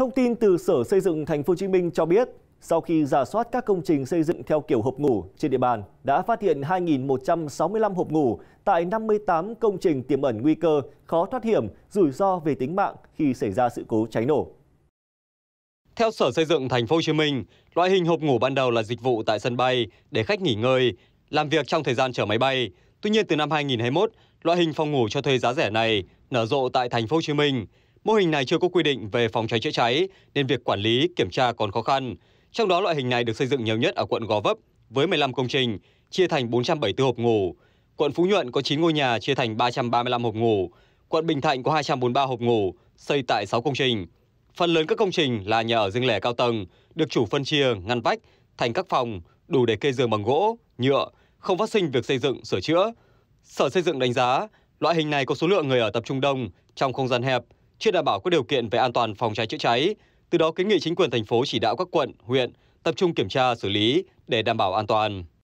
Thông tin từ Sở Xây dựng Thành phố Hồ Chí Minh cho biết, sau khi giả soát các công trình xây dựng theo kiểu hộp ngủ trên địa bàn, đã phát hiện 2.165 hộp ngủ tại 58 công trình tiềm ẩn nguy cơ khó thoát hiểm, rủi ro về tính mạng khi xảy ra sự cố cháy nổ. Theo Sở Xây dựng Thành phố Hồ Chí Minh, loại hình hộp ngủ ban đầu là dịch vụ tại sân bay để khách nghỉ ngơi, làm việc trong thời gian chở máy bay. Tuy nhiên từ năm 2021, loại hình phòng ngủ cho thuê giá rẻ này nở rộ tại Thành phố Hồ Chí Minh. Mô hình này chưa có quy định về phòng cháy chữa cháy nên việc quản lý, kiểm tra còn khó khăn. Trong đó loại hình này được xây dựng nhiều nhất ở quận Gò Vấp với 15 công trình, chia thành 474 hộp ngủ. Quận Phú Nhuận có 9 ngôi nhà chia thành 335 hộp ngủ. Quận Bình Thạnh có 243 hộp ngủ, xây tại 6 công trình. Phần lớn các công trình là nhà ở riêng lẻ cao tầng, được chủ phân chia, ngăn vách thành các phòng đủ để kê giường bằng gỗ, nhựa, không phát sinh việc xây dựng, sửa chữa. Sở xây dựng đánh giá, loại hình này có số lượng người ở tập trung đông trong không gian hẹp, chưa đảm bảo các điều kiện về an toàn phòng cháy chữa cháy, từ đó kiến nghị chính quyền thành phố chỉ đạo các quận, huyện tập trung kiểm tra xử lý để đảm bảo an toàn.